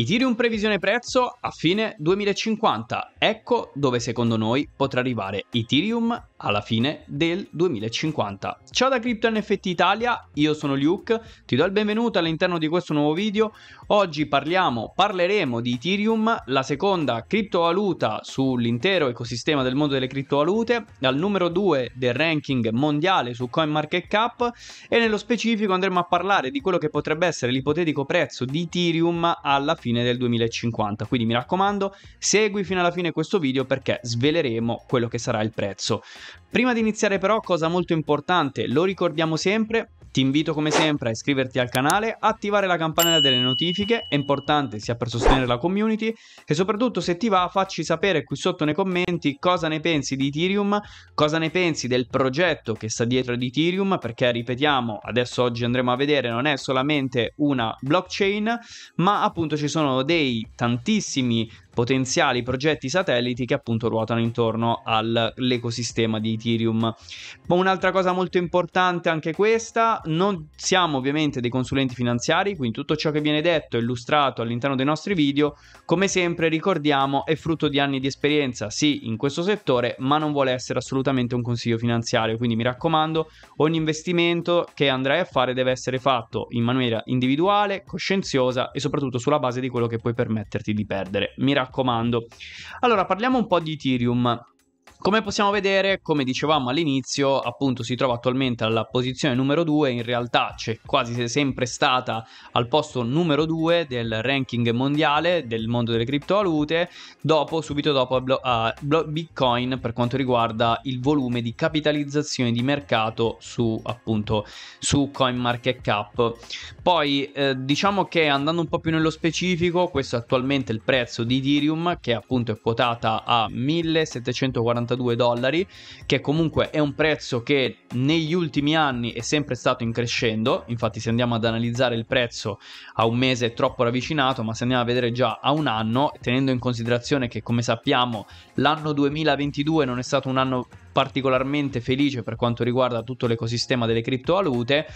Ethereum previsione prezzo a fine 2050. Ecco dove secondo noi potrà arrivare Ethereum alla fine del 2050. Ciao da Crypto NFT Italia, io sono Luke, ti do il benvenuto all'interno di questo nuovo video. Oggi parliamo, parleremo di Ethereum, la seconda criptovaluta sull'intero ecosistema del mondo delle criptovalute, al numero 2 del ranking mondiale su CoinMarketCap e nello specifico andremo a parlare di quello che potrebbe essere l'ipotetico prezzo di Ethereum alla fine del 2050. Quindi mi raccomando, segui fino alla fine questo video perché sveleremo quello che sarà il prezzo. Prima di iniziare però, cosa molto importante, lo ricordiamo sempre, ti invito come sempre a iscriverti al canale, attivare la campanella delle notifiche, è importante sia per sostenere la community e soprattutto se ti va facci sapere qui sotto nei commenti cosa ne pensi di Ethereum, cosa ne pensi del progetto che sta dietro di Ethereum perché ripetiamo, adesso oggi andremo a vedere non è solamente una blockchain ma appunto ci sono dei tantissimi potenziali progetti satelliti che appunto ruotano intorno all'ecosistema di Ethereum. Ma un'altra cosa molto importante anche questa, non siamo ovviamente dei consulenti finanziari, quindi tutto ciò che viene detto e illustrato all'interno dei nostri video, come sempre ricordiamo, è frutto di anni di esperienza, sì, in questo settore, ma non vuole essere assolutamente un consiglio finanziario, quindi mi raccomando, ogni investimento che andrai a fare deve essere fatto in maniera individuale, coscienziosa e soprattutto sulla base di quello che puoi permetterti di perdere. Mi raccomando raccomando. Allora, parliamo un po' di Ethereum. Come possiamo vedere, come dicevamo all'inizio, appunto si trova attualmente alla posizione numero 2, in realtà c'è quasi sempre stata al posto numero 2 del ranking mondiale del mondo delle criptovalute, dopo, subito dopo uh, Bitcoin per quanto riguarda il volume di capitalizzazione di mercato su appunto su CoinMarketCap. Poi eh, diciamo che andando un po' più nello specifico, questo è attualmente il prezzo di Ethereum che appunto è quotata a 1740 192 dollari, che comunque è un prezzo che negli ultimi anni è sempre stato in crescendo, infatti se andiamo ad analizzare il prezzo a un mese è troppo ravvicinato, ma se andiamo a vedere già a un anno, tenendo in considerazione che come sappiamo l'anno 2022 non è stato un anno particolarmente felice per quanto riguarda tutto l'ecosistema delle criptovalute,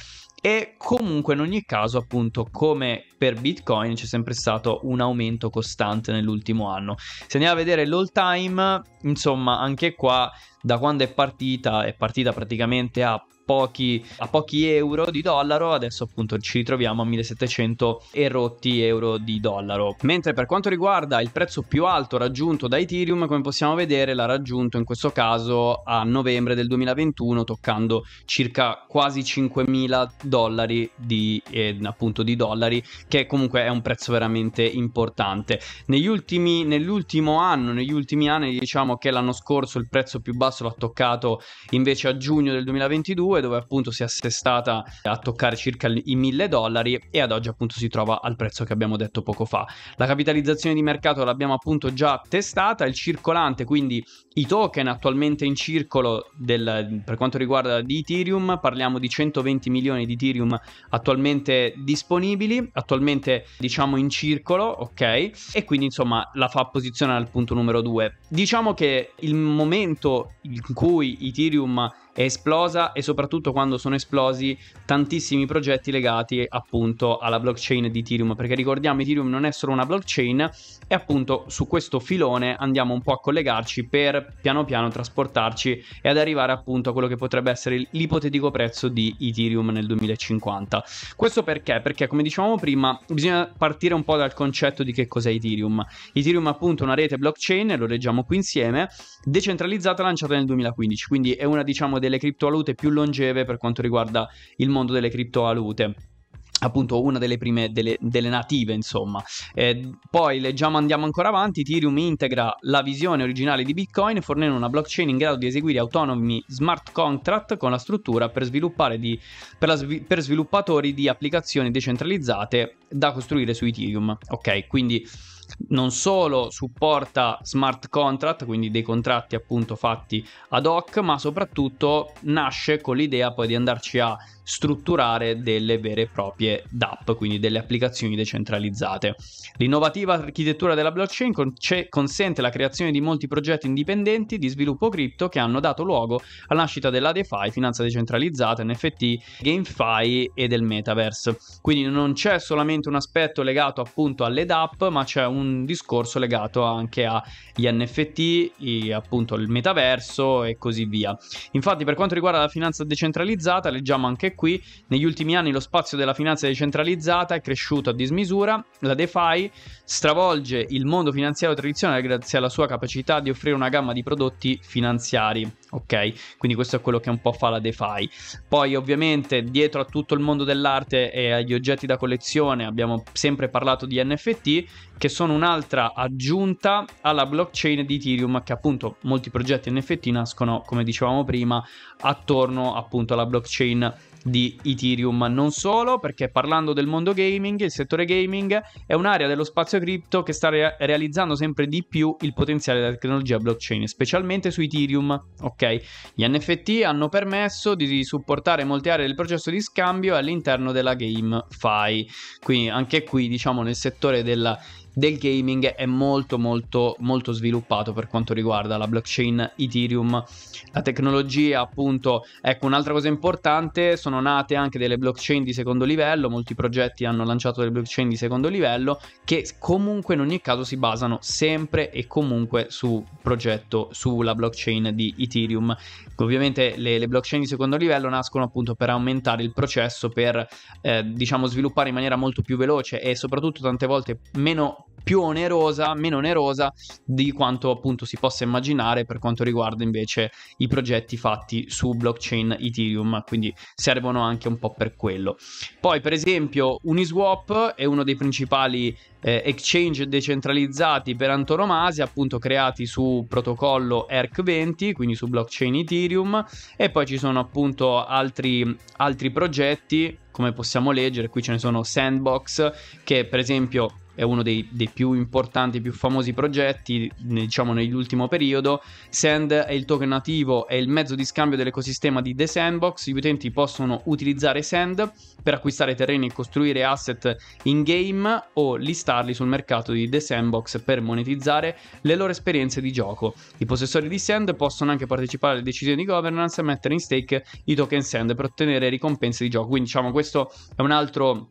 e comunque in ogni caso, appunto, come per Bitcoin c'è sempre stato un aumento costante nell'ultimo anno. Se andiamo a vedere l'all time, insomma, anche qua da quando è partita, è partita praticamente a pochi, a pochi euro di dollaro, adesso appunto ci ritroviamo a 1700 e euro di dollaro. Mentre per quanto riguarda il prezzo più alto raggiunto da Ethereum, come possiamo vedere l'ha raggiunto in questo caso a novembre del 2021 toccando circa quasi 5.000 dollari di, eh, appunto di dollari, che comunque è un prezzo veramente importante. Negli ultimi, nell'ultimo anno, negli ultimi anni diciamo che l'anno scorso il prezzo più basso l'ha toccato invece a giugno del 2022 2022 dove appunto si è assestata a toccare circa i 1000 dollari e ad oggi appunto si trova al prezzo che abbiamo detto poco fa. La capitalizzazione di mercato l'abbiamo appunto già testata, il circolante, quindi i token attualmente in circolo del, per quanto riguarda di Ethereum, parliamo di 120 milioni di Ethereum attualmente disponibili, attualmente diciamo in circolo, ok? E quindi insomma la fa posizionare al punto numero 2. Diciamo che il momento in cui Ethereum è esplosa e soprattutto quando sono esplosi tantissimi progetti legati appunto alla blockchain di Ethereum, perché ricordiamo Ethereum non è solo una blockchain e appunto su questo filone andiamo un po' a collegarci per piano piano trasportarci e ad arrivare appunto a quello che potrebbe essere l'ipotetico prezzo di Ethereum nel 2050. Questo perché? Perché come dicevamo prima bisogna partire un po' dal concetto di che cos'è Ethereum. Ethereum è appunto una rete blockchain, lo leggiamo qui insieme, decentralizzata lanciata nel 2015, quindi è una diciamo delle criptovalute più longeve per quanto riguarda il mondo delle criptovalute appunto una delle prime delle, delle native insomma eh, poi leggiamo andiamo ancora avanti Ethereum integra la visione originale di Bitcoin fornendo una blockchain in grado di eseguire autonomi smart contract con la struttura per, di, per, svi, per sviluppatori di applicazioni decentralizzate da costruire su Ethereum ok quindi non solo supporta smart contract, quindi dei contratti appunto fatti ad hoc, ma soprattutto nasce con l'idea poi di andarci a strutturare delle vere e proprie DAP, quindi delle applicazioni decentralizzate. L'innovativa architettura della blockchain con- consente la creazione di molti progetti indipendenti di sviluppo cripto che hanno dato luogo alla nascita della DeFi, finanza decentralizzata, NFT, GameFi e del metaverse. Quindi non c'è solamente un aspetto legato appunto alle DAP, ma c'è un discorso legato anche agli NFT, appunto il metaverso e così via. Infatti per quanto riguarda la finanza decentralizzata, leggiamo anche qui negli ultimi anni lo spazio della finanza decentralizzata è cresciuto a dismisura, la DeFi stravolge il mondo finanziario tradizionale grazie alla sua capacità di offrire una gamma di prodotti finanziari Ok, quindi questo è quello che un po' fa la DeFi. Poi, ovviamente, dietro a tutto il mondo dell'arte e agli oggetti da collezione abbiamo sempre parlato di NFT, che sono un'altra aggiunta alla blockchain di Ethereum, che appunto molti progetti NFT nascono, come dicevamo prima, attorno appunto alla blockchain di Ethereum, ma non solo, perché parlando del mondo gaming, il settore gaming è un'area dello spazio cripto che sta re- realizzando sempre di più il potenziale della tecnologia blockchain, specialmente su Ethereum, ok? Gli NFT hanno permesso di supportare molte aree del processo di scambio all'interno della GameFi, quindi anche qui diciamo nel settore della del gaming è molto molto molto sviluppato per quanto riguarda la blockchain Ethereum, la tecnologia appunto, ecco un'altra cosa importante, sono nate anche delle blockchain di secondo livello, molti progetti hanno lanciato delle blockchain di secondo livello che comunque in ogni caso si basano sempre e comunque su progetto sulla blockchain di Ethereum. Ovviamente le, le blockchain di secondo livello nascono appunto per aumentare il processo per eh, diciamo sviluppare in maniera molto più veloce e soprattutto tante volte meno più onerosa, meno onerosa di quanto appunto si possa immaginare per quanto riguarda invece i progetti fatti su blockchain Ethereum, quindi servono anche un po' per quello. Poi per esempio Uniswap è uno dei principali eh, exchange decentralizzati per antonomasia, appunto creati su protocollo ERC20, quindi su blockchain Ethereum e poi ci sono appunto altri, altri progetti come possiamo leggere, qui ce ne sono Sandbox che per esempio è uno dei, dei, più importanti, più famosi progetti, diciamo nell'ultimo periodo. Sand è il token nativo, è il mezzo di scambio dell'ecosistema di The Sandbox. Gli utenti possono utilizzare Sand per acquistare terreni e costruire asset in game o listarli sul mercato di The Sandbox per monetizzare le loro esperienze di gioco. I possessori di Sand possono anche partecipare alle decisioni di governance e mettere in stake i token Sand per ottenere ricompense di gioco. Quindi diciamo questo è un altro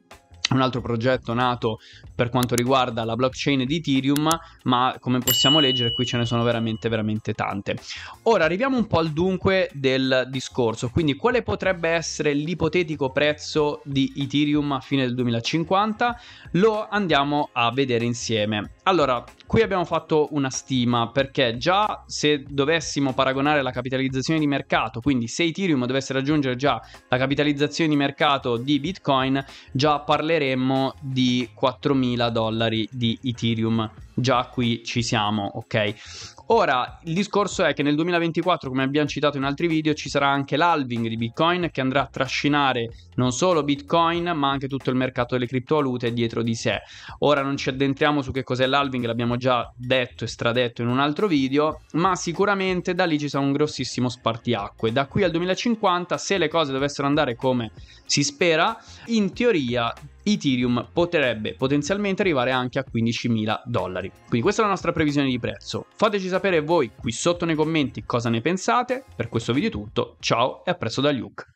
un altro progetto nato per quanto riguarda la blockchain di Ethereum, ma come possiamo leggere qui ce ne sono veramente veramente tante. Ora arriviamo un po' al dunque del discorso, quindi quale potrebbe essere l'ipotetico prezzo di Ethereum a fine del 2050? Lo andiamo a vedere insieme. Allora, qui abbiamo fatto una stima perché già se dovessimo paragonare la capitalizzazione di mercato, quindi se Ethereum dovesse raggiungere già la capitalizzazione di mercato di Bitcoin, già parleremo parleremmo di 4.000 dollari di Ethereum. Già qui ci siamo, ok? Ora, il discorso è che nel 2024, come abbiamo citato in altri video, ci sarà anche l'halving di Bitcoin che andrà a trascinare non solo Bitcoin, ma anche tutto il mercato delle criptovalute dietro di sé. Ora non ci addentriamo su che cos'è l'halving, l'abbiamo già detto e stradetto in un altro video, ma sicuramente da lì ci sarà un grossissimo spartiacque. Da qui al 2050, se le cose dovessero andare come si spera, in teoria Ethereum potrebbe potenzialmente arrivare anche a 15.000 dollari. Quindi questa è la nostra previsione di prezzo. Fateci sapere voi qui sotto nei commenti cosa ne pensate. Per questo video è tutto, ciao e a presto da Luke.